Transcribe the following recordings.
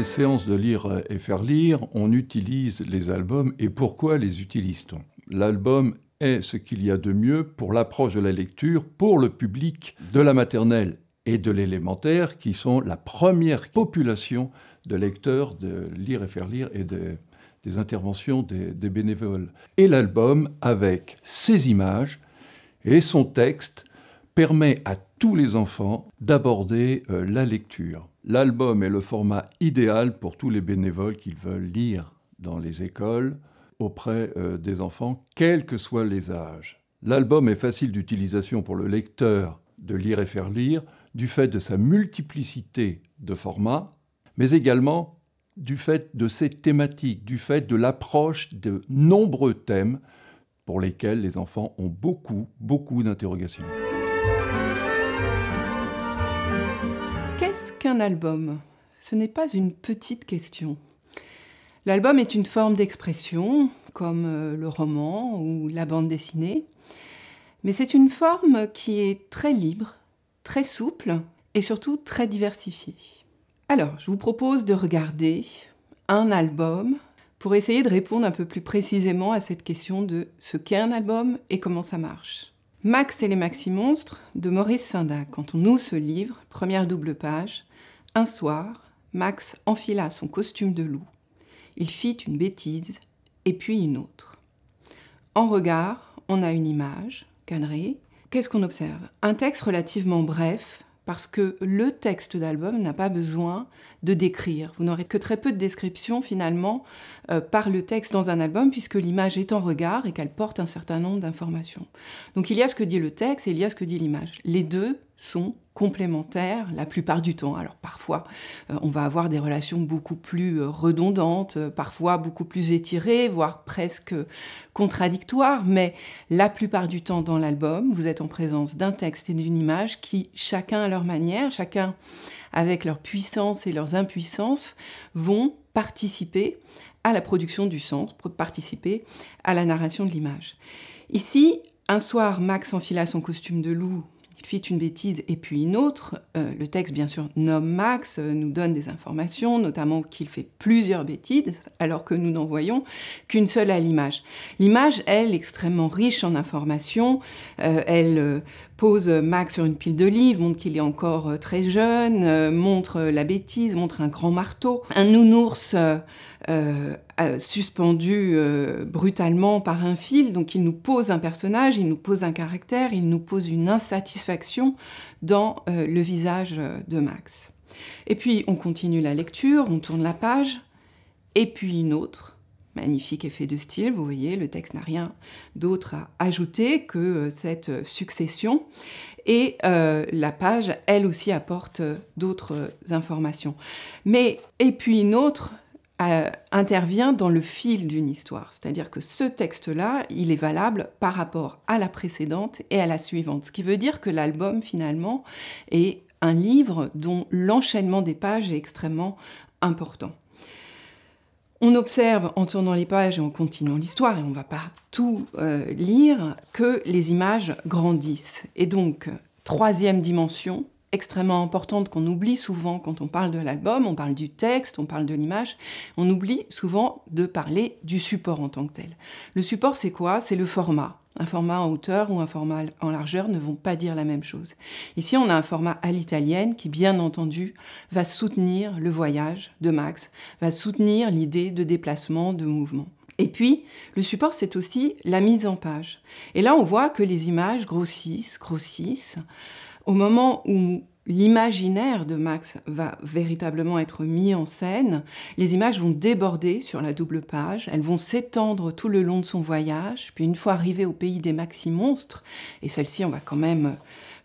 les séances de lire et faire lire, on utilise les albums et pourquoi les utilise-t-on L'album est ce qu'il y a de mieux pour l'approche de la lecture, pour le public de la maternelle et de l'élémentaire, qui sont la première population de lecteurs de lire et faire lire et des interventions des, bénévoles. Et l'album, avec ses images et son texte, permet à tous les enfants d'aborder euh, la lecture. L'album est le format idéal pour tous les bénévoles qui veulent lire dans les écoles auprès euh, des enfants, quels que soient les âges. L'album est facile d'utilisation pour le lecteur de lire et faire lire, du fait de sa multiplicité de formats, mais également du fait de ses thématiques, du fait de l'approche de nombreux thèmes pour lesquels les enfants ont beaucoup, beaucoup d'interrogations. qu'un album Ce n'est pas une petite question. L'album est une forme d'expression, comme euh, le roman ou la bande dessinée, mais c'est une forme qui est très libre, très souple et surtout très diversifiée. Alors, je vous propose de regarder un album pour essayer de répondre un peu plus précisément à cette question de ce qu'est un album et comment ça marche. Max et les Maxi Monstres de Maurice Sindac. Quand on ouvre ce livre, première double page, un soir, Max enfila son costume de loup. Il fit une bêtise et puis une autre. En regard, on a une image cadrée. Qu'est-ce qu'on observe Un texte relativement bref, parce que le texte d'album n'a pas besoin de décrire. Vous n'aurez que très peu de description finalement euh, par le texte dans un album puisque l'image est en regard et qu'elle porte un certain nombre d'informations. Donc il y a ce que dit le texte et il y a ce que dit l'image. Les deux sont complémentaire, la plupart du temps. Alors parfois, euh, on va avoir des relations beaucoup plus euh, redondantes, euh, parfois beaucoup plus étirées, voire presque contradictoires, mais la plupart du temps dans l'album, vous êtes en présence d'un texte et d'une image qui, chacun à leur manière, chacun avec leur puissance et leurs impuissances, vont participer à la production du sens, participer à la narration de l'image. Ici, un soir, Max enfila son costume de loup il fit une bêtise et puis une autre. Euh, le texte, bien sûr, nomme Max, euh, nous donne des informations, notamment qu'il fait plusieurs bêtises, alors que nous n'en voyons qu'une seule à l'image. L'image, elle, extrêmement riche en informations, euh, elle pose Max sur une pile de montre qu'il est encore très jeune, montre la bêtise, montre un grand marteau, un nounours euh, euh, suspendu euh, brutalement par un fil. Donc il nous pose un personnage, il nous pose un caractère, il nous pose une insatisfaction dans le visage de Max. Et puis on continue la lecture, on tourne la page, et puis une autre. Magnifique effet de style, vous voyez, le texte n'a rien d'autre à ajouter que cette succession. Et la page, elle aussi, apporte d'autres informations. Mais, et puis une autre, euh, intervient dans le fil d'une histoire. C'est-à-dire que ce texte-là, il est valable par rapport à la précédente et à la suivante. Ce qui veut dire que l'album, finalement, est un livre dont l'enchaînement des pages est extrêmement important. On observe en tournant les pages et en continuant l'histoire, et on ne va pas tout euh, lire, que les images grandissent. Et donc, troisième dimension, extrêmement importante qu'on oublie souvent quand on parle de l'album, on parle du texte, on parle de l'image, on oublie souvent de parler du support en tant que tel. Le support, c'est quoi C'est le format. Un format en hauteur ou un format en largeur ne vont pas dire la même chose. Ici, on a un format à l'italienne qui, bien entendu, va soutenir le voyage de Max, va soutenir l'idée de déplacement, de mouvement. Et puis, le support, c'est aussi la mise en page. Et là, on voit que les images grossissent, grossissent. Au moment où l'imaginaire de Max va véritablement être mis en scène, les images vont déborder sur la double page, elles vont s'étendre tout le long de son voyage, puis une fois arrivé au pays des maxi-monstres, et celle-ci on va quand même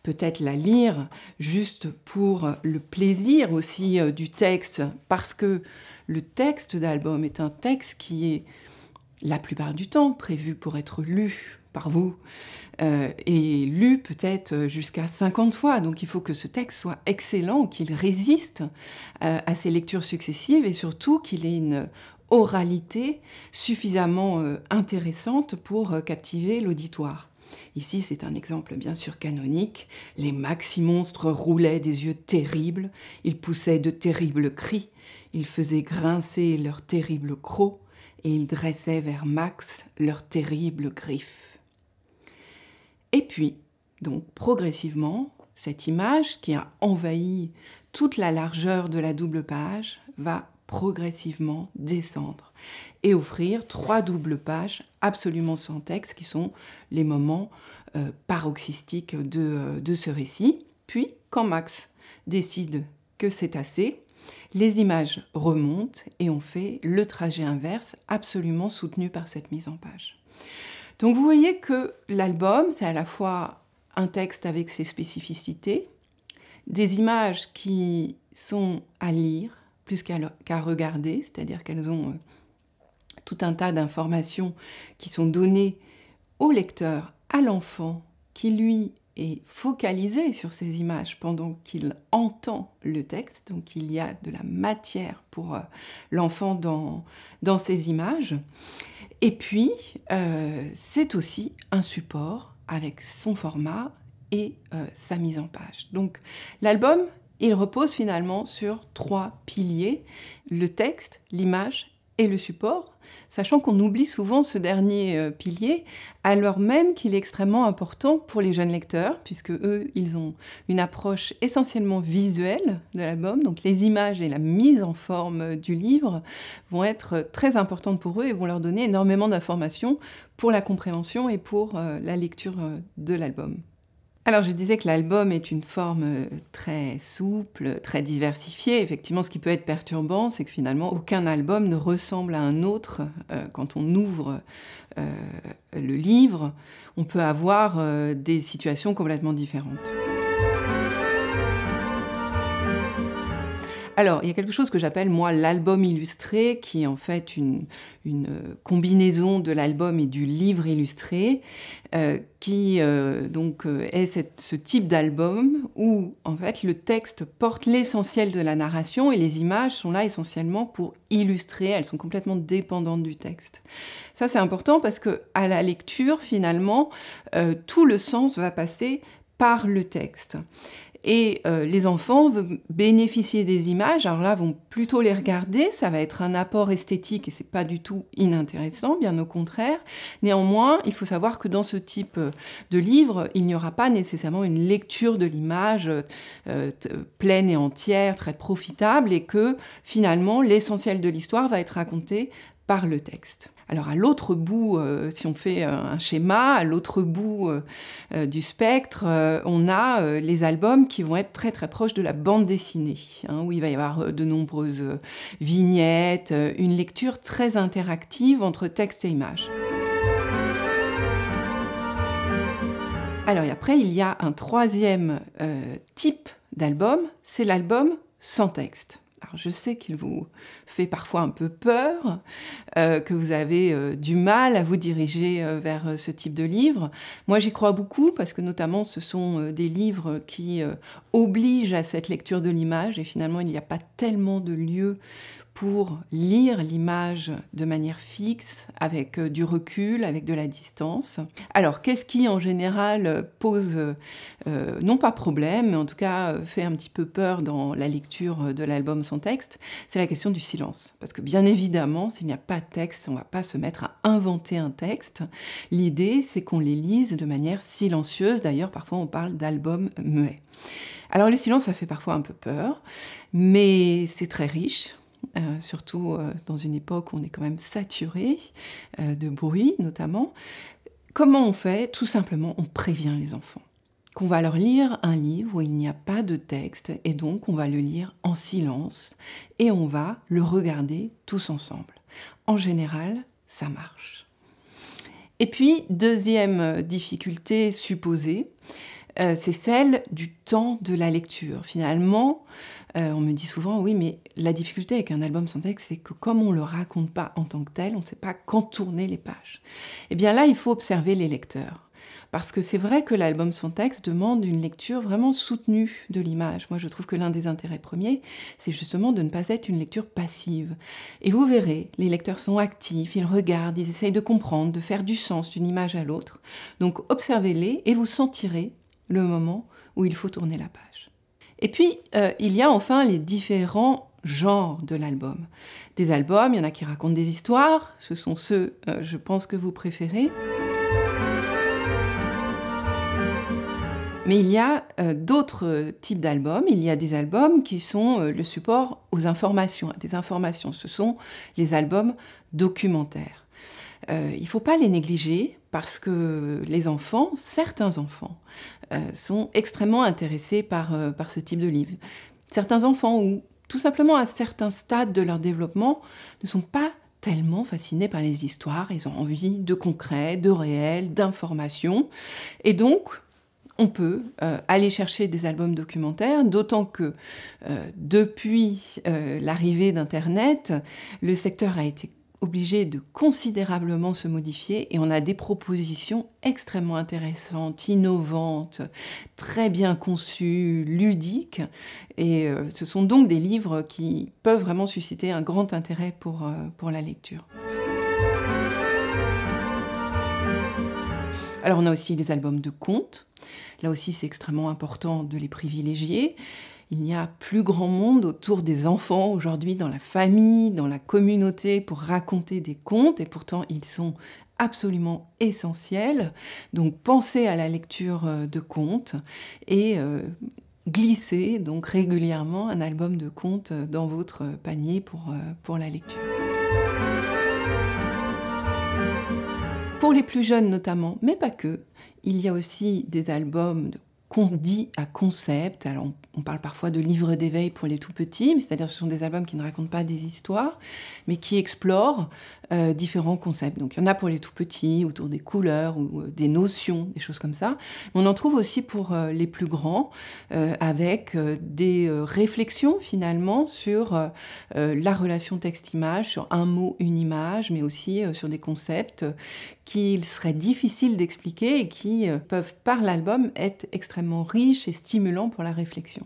peut-être la lire juste pour le plaisir aussi euh, du texte, parce que le texte d'album est un texte qui est la plupart du temps prévu pour être lu par vous. Euh, et lu peut-être euh, jusqu'à 50 fois. Donc il faut que ce texte soit excellent, qu'il résiste euh, à ces lectures successives et surtout qu'il ait une oralité suffisamment intéressante pour captiver l'auditoire. Ici, c'est un exemple bien sûr canonique. Les maxi-monstres roulaient des yeux terribles, ils poussaient de terribles cris, ils faisaient grincer leurs terribles crocs et ils dressaient vers Max leurs terribles griffes. Et puis, donc progressivement, cette image qui a envahi toute la largeur de la double page va progressivement descendre et offrir trois doubles pages absolument sans texte qui sont les moments euh, paroxystiques de, euh, de ce récit. Puis, quand Max décide que c'est assez, les images remontent et on fait le trajet inverse absolument soutenu par cette mise en page. Donc vous voyez que l'album, c'est à la fois un texte avec ses spécificités, des images qui sont à lire plus qu'à regarder, c'est-à-dire qu'elles ont euh, tout un tas d'informations qui sont données au lecteur, à l'enfant, qui lui est focalisé sur ces images pendant qu'il entend le texte, donc il y a de la matière pour euh, l'enfant dans, dans ces images. Et puis, euh, c'est aussi un support avec son format et euh, sa mise en page. Donc l'album, il repose finalement sur trois piliers, le texte, l'image et le support, sachant qu'on oublie souvent ce dernier euh, pilier, alors même qu'il est extrêmement important pour les jeunes lecteurs, puisque eux, ils ont une approche essentiellement visuelle de l'album, donc les images et la mise en forme euh, du livre vont être euh, très importantes pour eux et vont leur donner énormément d'informations pour la compréhension et pour la lecture de l'album. Alors je disais que l'album est une forme euh, très souple, très diversifiée. Effectivement, ce qui peut être perturbant, c'est que finalement, aucun album ne ressemble à un autre. Euh, quand on ouvre euh, le livre, on peut avoir des situations complètement différentes. Alors, il y a quelque chose que j'appelle, moi, l'album illustré, qui est en fait une, euh, combinaison de l'album et du livre illustré, euh, qui euh, donc est ce type d'album où, en fait, le texte porte l'essentiel de la narration et les images sont là essentiellement pour illustrer, elles sont complètement dépendantes du texte. Ça, c'est important parce que à la lecture, finalement, tout le sens va passer par le texte. Et euh, les enfants vont bénéficier des images, alors là, vont plutôt les regarder, ça va être un apport esthétique et c'est pas du tout inintéressant, bien au contraire. Néanmoins, il faut savoir que dans ce type euh, de livre, il n'y aura pas nécessairement une lecture de l'image euh, pleine et entière, très profitable, et que finalement, l'essentiel de l'histoire va être raconté par le texte. Alors à l'autre bout, euh, si on fait euh, un schéma, à l'autre bout euh, du spectre, on a les albums qui vont être très très proches de la bande dessinée, hein, où il va y avoir de nombreuses vignettes, une lecture très interactive entre texte et image. Alors et après, il y a un troisième type d'album, c'est l'album sans texte je sais qu'il vous fait parfois un peu peur, euh, que vous avez euh, du mal à vous diriger euh, vers ce type de livre. Moi j'y crois beaucoup parce que notamment ce sont des livres qui obligent à cette lecture de l'image et finalement il n'y a pas tellement de lieux pour lire l'image de manière fixe, avec euh, du recul, avec de la distance. Alors, qu'est-ce qui en général pose, euh, non pas problème, mais en tout cas euh, fait un petit peu peur dans la lecture de l'album sans texte C'est la question du silence. Parce que bien évidemment, s'il n'y a pas de texte, on ne va pas se mettre à inventer un texte. L'idée, c'est qu'on les lise de manière silencieuse. D'ailleurs, parfois, on parle d'album muet. Alors le silence, ça fait parfois un peu peur, mais c'est très riche. Euh, surtout euh, dans une époque où on est quand même saturé euh, de bruit notamment. Comment on fait Tout simplement, on prévient les enfants qu'on va leur lire un livre où il n'y a pas de texte et donc on va le lire en silence et on va le regarder tous ensemble. En général, ça marche. Et puis, deuxième difficulté supposée, c'est celle du temps de la lecture. Finalement, euh, on me dit souvent, oui, mais la difficulté avec un album sans texte, c'est que comme on le raconte pas en tant que tel, on ne sait pas quand tourner les pages. Eh bien là, il faut observer les lecteurs. Parce que c'est vrai que l'album sans texte demande une lecture vraiment soutenue de l'image. Moi, je trouve que l'un des intérêts premiers, c'est justement de ne pas être une lecture passive. Et vous verrez, les lecteurs sont actifs, ils regardent, ils essayent de comprendre, de faire du sens d'une image à l'autre. Donc observez-les et vous sentirez le moment où il faut tourner la page. Et puis, euh, il y a enfin les différents genres de l'album. Des albums, il y en a qui racontent des histoires, ce sont ceux, euh, je pense, que vous préférez. Mais il y a euh, d'autres types d'albums. Il y a des albums qui sont le support aux informations, des informations. Ce sont les albums documentaires. Euh, il ne faut pas les négliger parce que les enfants, certains enfants, euh, sont extrêmement intéressés par, euh, par ce type de livre. Certains enfants, ou tout simplement à certains stades de leur développement, ne sont pas tellement fascinés par les histoires, ils ont envie de concret, de réel, d'information. Et donc, on peut aller chercher des albums documentaires, d'autant que depuis l'arrivée d'Internet, le secteur a été obligé de considérablement se modifier et on a des propositions extrêmement intéressantes, innovantes, très bien conçues, ludiques. Et euh, ce sont donc des livres qui peuvent vraiment susciter un grand intérêt pour, euh, pour la lecture. Alors on a aussi les albums de contes. Là aussi c'est extrêmement important de les privilégier. Il n'y a plus grand monde autour des enfants aujourd'hui dans la famille, dans la communauté pour raconter des contes et pourtant ils sont absolument essentiels. Donc pensez à la lecture euh, de contes et euh, glissez donc régulièrement un album de contes euh, dans votre panier pour, pour la lecture. Pour les plus jeunes notamment, mais pas que, il y a aussi des albums de dit à concept. Alors, on parle parfois de livres d'éveil pour les tout petits, c'est-à-dire ce sont des albums qui ne racontent pas des histoires, mais qui explorent euh, différents concepts. Donc il y en a pour les tout petits, autour des couleurs ou euh, des notions, des choses comme ça. Mais on en trouve aussi pour euh, les plus grands, avec des réflexions finalement sur la relation texte-image, sur un mot, une image, mais aussi sur des concepts qu'il serait difficile d'expliquer et qui peuvent par l'album être extrêmement riches et stimulants pour la réflexion.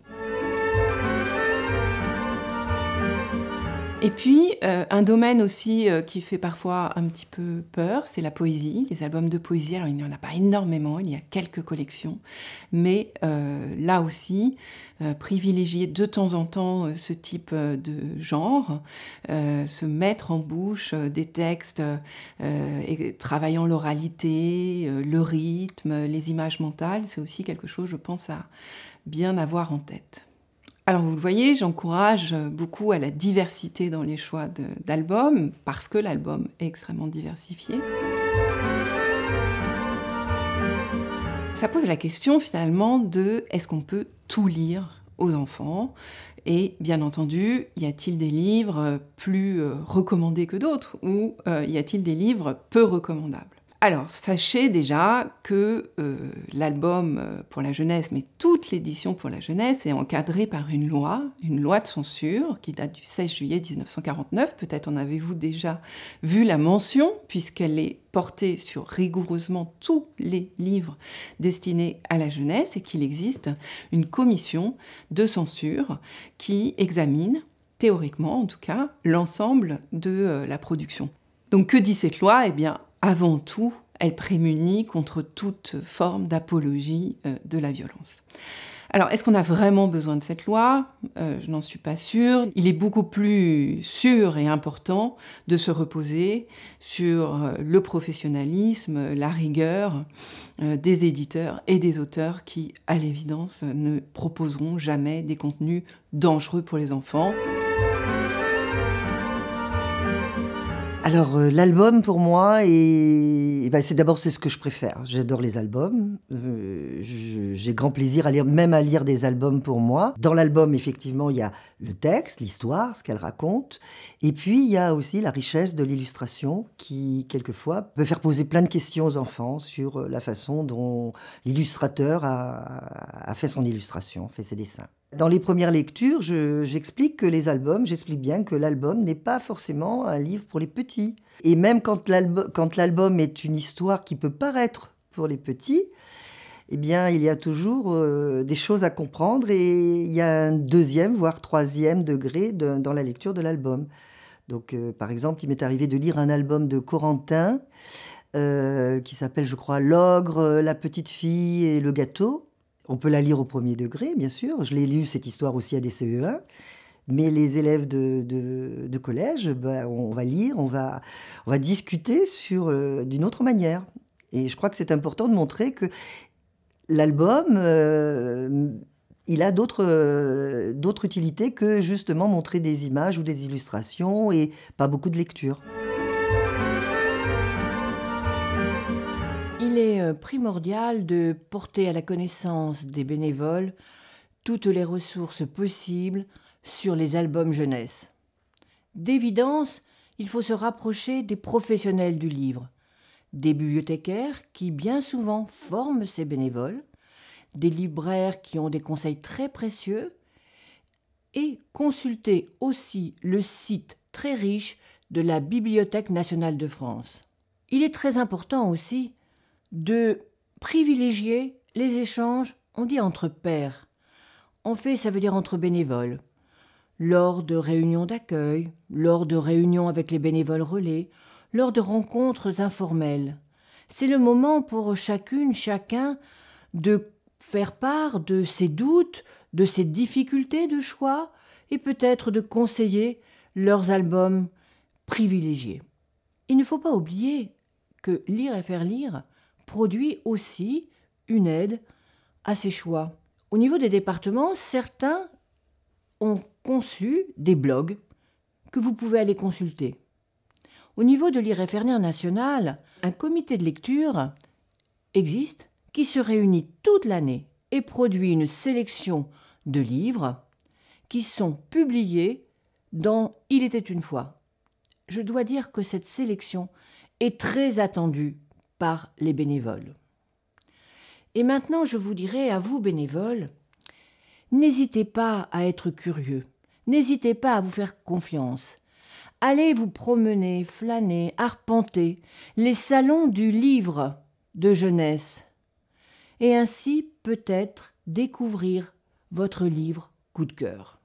Et puis, euh, un domaine aussi euh, qui fait parfois un petit peu peur, c'est la poésie. Les albums de poésie, il n'y en a pas énormément, il y a quelques collections. Mais euh, là aussi, privilégier de temps en temps ce type de genre, se mettre en bouche des textes et, travaillant l'oralité, le rythme, les images mentales, c'est aussi quelque chose, je pense, à bien avoir en tête. Alors vous le voyez, j'encourage euh, beaucoup à la diversité dans les choix d'albums, parce que l'album est extrêmement diversifié. Ça pose la question finalement de est-ce qu'on peut tout lire aux enfants et bien entendu, y a-t-il des livres euh, plus euh, recommandés que d'autres ou y a-t-il des livres peu recommandables alors, sachez déjà que euh, l'album euh, pour la jeunesse, mais toute l'édition pour la jeunesse, est encadrée par une loi, une loi de censure qui date du 16 juillet 1949. Peut-être en avez-vous déjà vu la mention, puisqu'elle est portée sur rigoureusement tous les livres destinés à la jeunesse et qu'il existe une commission de censure qui examine, théoriquement en tout cas, l'ensemble de euh, la production. Donc que dit cette loi Eh bien, avant tout, elle prémunit contre toute forme d'apologie euh, de la violence. Alors, est-ce qu'on a vraiment besoin de cette loi euh, Je n'en suis pas sûre. Il est beaucoup plus sûr et important de se reposer sur euh, le professionnalisme, la rigueur des éditeurs et des auteurs qui, à l'évidence, ne proposeront jamais des contenus dangereux pour les enfants. Alors euh, l'album pour moi et, eh ben, c'est d'abord c'est ce que je préfère. J'adore les albums. Euh, j'ai grand plaisir à lire même à lire des albums pour moi. Dans l'album effectivement il y a le texte, l'histoire, ce qu'elle raconte, et puis il y a aussi la richesse de l'illustration qui quelquefois peut faire poser plein de questions aux enfants sur euh, la façon dont l'illustrateur a fait son illustration, fait ses dessins. Dans les premières lectures, j'explique que les albums, j'explique bien que l'album n'est pas forcément un livre pour les petits. Et même quand l'album est une histoire qui peut paraître pour les petits, eh bien, il y a toujours euh, des choses à comprendre et il y a un deuxième, voire troisième degré dans la lecture de l'album. Donc, euh, par exemple, il m'est arrivé de lire un album de Corentin euh, qui s'appelle, je crois, L'ogre, la petite fille et le gâteau on peut la lire au premier degré, bien sûr. Je l'ai lu, cette histoire aussi, à des CE1. Mais les élèves de, collège, ben, on va lire, on va, on va discuter euh, d'une autre manière. Et je crois que c'est important de montrer que l'album, euh, il a d'autres utilités que justement montrer des images ou des illustrations et pas beaucoup de lecture. primordial de porter à la connaissance des bénévoles toutes les ressources possibles sur les albums jeunesse. D'évidence, il faut se rapprocher des professionnels du livre, des bibliothécaires qui bien souvent forment ces bénévoles, des libraires qui ont des conseils très précieux, et consulter aussi le site très riche de la Bibliothèque nationale de France. Il est très important aussi de privilégier les échanges, on dit entre pairs. en fait, ça veut dire entre bénévoles. Lors de réunions d'accueil, lors de réunions avec les bénévoles relais, lors de rencontres informelles. C'est le moment pour chacune, chacun, de faire part de ses doutes, de ses difficultés de choix, et peut-être de conseiller leurs albums privilégiés. Il ne faut pas oublier que lire et faire lire, produit aussi une aide à ses choix. Au niveau des départements, certains ont conçu des blogs que vous pouvez aller consulter. Au niveau de l'IRFRNR national, un comité de lecture existe qui se réunit toute l'année et produit une sélection de livres qui sont publiés dans Il était une fois. Je dois dire que cette sélection est très attendue par les bénévoles. Et maintenant, je vous dirai à vous, bénévoles, n'hésitez pas à être curieux, n'hésitez pas à vous faire confiance. Allez vous promener, flâner, arpenter les salons du livre de jeunesse, et ainsi peut-être découvrir votre livre coup de cœur.